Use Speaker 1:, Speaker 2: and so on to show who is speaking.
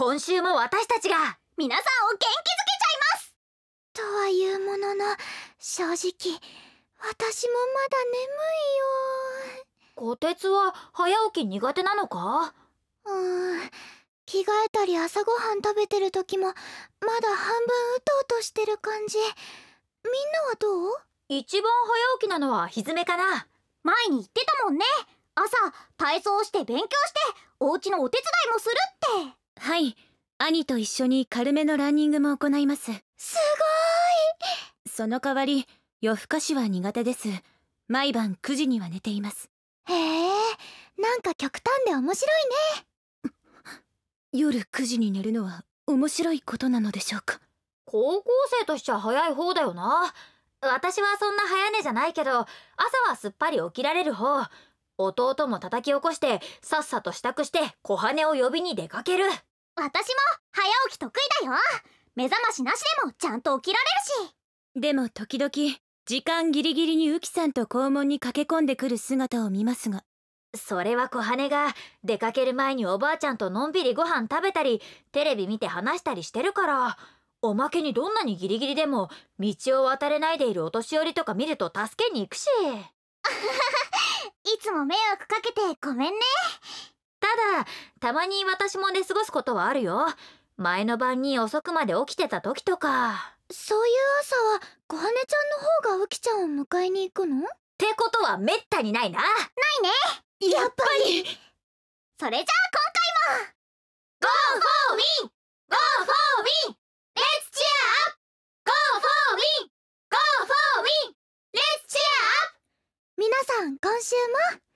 Speaker 1: 今週も私たちが皆さんを元気づけちゃいますとはいうものの正直私もまだ眠いよこてつは早起き苦手なのかうん着替えたり朝ごはん食べてる時もまだ半分うとうとしてる感じみんなはどう一番早起きなのはひずめかな前に言ってたもんね朝体操
Speaker 2: して勉強してお家のお手伝いもするってはい兄と一緒に軽めのランニングも行いますすごいその代わり夜更かしは苦手です毎晩9時には寝ていますへえなんか極端で面白いね 夜9時に寝るのは面白
Speaker 1: いことなのでしょうか高校生としちゃ早い方だよな私はそんな早寝じゃないけど朝はすっぱり起きられる方弟も叩き起こしてさっさと支度して小羽を呼びに出かける私も早起き得意
Speaker 2: だよ目覚ましなしでもちゃんと起きられるしでも時々時間ギリギリにウキさんと校門に駆け込んでくる姿を見ますがそれは小羽が
Speaker 1: 出かける前におばあちゃんとのんびりご飯食べたりテレビ見て話したりしてるからおまけにどんなにギリギリでも道を渡れないでいるお年寄りとか見ると助けに行くし いつも迷惑かけてごめんねだ、たまに私も寝過ごすことはあるよ。前の晩に遅くまで起きてた時とか。そういう朝は、小羽ちゃんの方がウキちゃんを迎えに行くのってことはめったにないな。ないねやっぱりそれじゃあ今回も Go for win! Go for win! Let's cheer up! Go for win! Go for win! Let's cheer up! 皆さん今週も